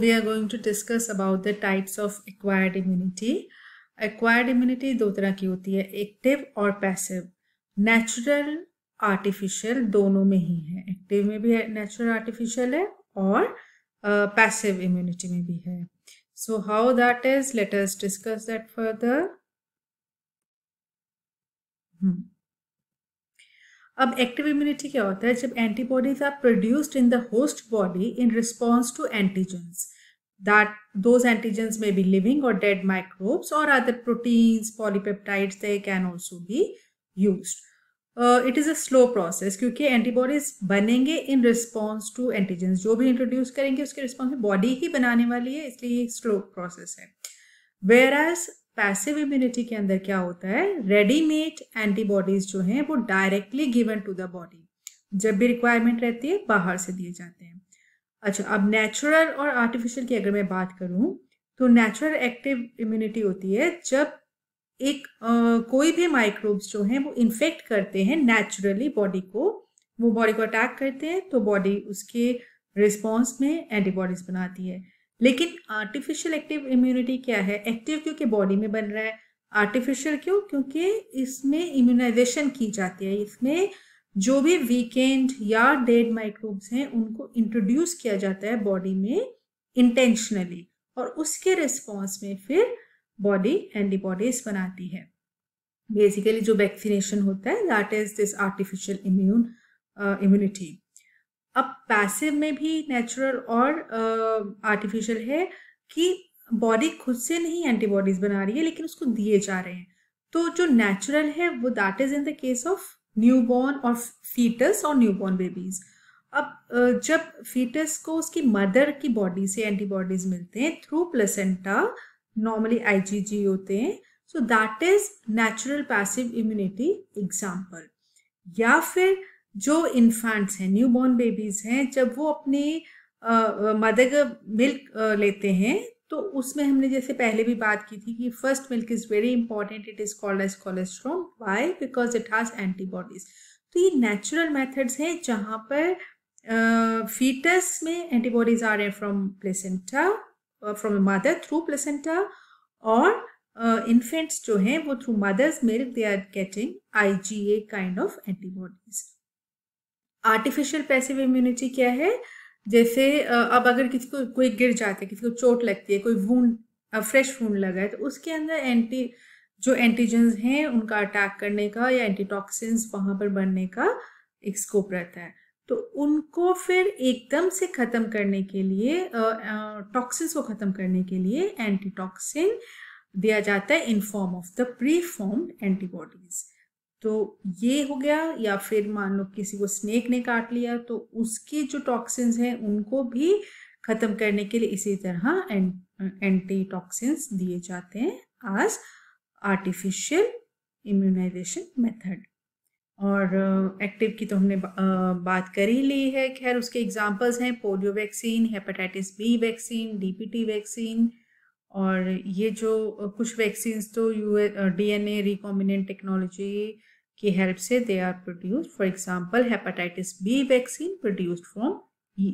we are going to discuss about the types of acquired immunity acquired immunity दो तरह की होती है एक्टिव और पैसिव नेचुरल आर्टिफिशियल दोनों में ही है एक्टिव में भी नेचुरल आर्टिफिशियल है और पैसिव uh, इम्यूनिटी में भी है so how that is let discuss that further hmm अब एक्टिव इम्यूनिटी क्या होता है जब antibodies are produced in the host body in response to antigens that those antigens may be living और dead microbes और other proteins polypeptides they can also be use it is a slow process क्योंकि antibodies बनेंगे in response to antigens जो भी introduce करेंगे उसके response में body ही बनाने वाली है इसलिए ये स्लो प्रोसेस है वेयर एज पैसिव इम्यूनिटी के अंदर क्या होता है रेडीमेड एंटीबॉडीज जो हैं वो directly given to the body जब भी रिक्वायरमेंट रहती है बाहर से दिए जाते हैं अच्छा अब नेचुरल और आर्टिफिशियल की अगर मैं बात करूं तो नेचुरल एक्टिव इम्यूनिटी होती है जब एक आ, कोई भी माइक्रोब्स जो हैं वो इन्फेक्ट करते हैं नेचुरली बॉडी को वो बॉडी को अटैक करते हैं तो बॉडी उसके रिस्पॉन्स में एंटीबॉडीज बनाती है लेकिन आर्टिफिशियल एक्टिव इम्यूनिटी क्या है एक्टिव क्योंकि बॉडी में बन रहा है आर्टिफिशियल क्यों क्योंकि इसमें इम्यूनाइजेशन की जाती है इसमें जो भी वीकेंड या डेड माइक्रोब्स हैं उनको इंट्रोड्यूस किया जाता है बॉडी में इंटेंशनली और उसके रिस्पॉन्स में फिर बॉडी एंटीबॉडीज बनाती है बेसिकली जो वैक्सीनेशन होता है that is this artificial immune immunity अब पैसिव में भी नेचुरल और आर्टिफिशियल है कि बॉडी खुद से नहीं एंटीबॉडीज बना रही है लेकिन उसको दिए जा रहे हैं तो जो नेचुरल है वो that is in the case of newborn और फीटस और न्यूबॉर्न बेबीज अब जब फीटस को उसकी मदर की बॉडी से एंटीबॉडीज मिलते हैं थ्रू प्लेसेंटा नॉर्मली आईजीजी होते हैं so that is natural passive immunity example या फिर जो इन्फांट्स हैं न्यू बॉर्न बेबीज हैं जब वो अपने मदर का मिल्क लेते हैं तो उसमें हमने जैसे पहले भी बात की थी कि first milk is very important it is called as colostrum why because it has antibodies तो ये नेचुरल मेथड्स हैं जहाँ पर फीटस में एंटीबॉडीज आ रहे हैं from placenta from mother through placenta और इन्फेंट्स जो हैं वो through mother's milk they are getting I G A kind of antibodies artificial passive immunity क्या है जैसे अब अगर किसी को कोई गिर जाता है किसी को चोट लगती है कोई वूंड फ्रेश वूंड लगा है तो उसके अंदर एंटी जो एंटीजेंस हैं उनका अटैक करने का या एंटीटॉक्सिन्स वहाँ पर बनने का एक स्कोप रहता है तो उनको फिर एकदम से ख़त्म करने के लिए टॉक्सिन्स को ख़त्म करने के लिए एंटीटॉक्सिन दिया जाता है in form of the preformed antibodies तो ये हो गया या फिर मान लो किसी को स्नेक ने काट लिया तो उसके जो टॉक्सिन्स हैं उनको भी खत्म करने के लिए इसी तरह एंटी टॉक्सिन्स दिए जाते हैं आज आर्टिफिशियल इम्यूनाइजेशन मेथड और एक्टिव की तो हमने बात कर ही ली है खैर उसके एग्जांपल्स हैं polio vaccine hepatitis B vaccine DPT vaccine और ये जो कुछ वैक्सीन्स तो यू डीएनए रिकॉम्बिनेंट टेक्नोलॉजी की हेल्प से they are produced for example hepatitis B vaccine produced from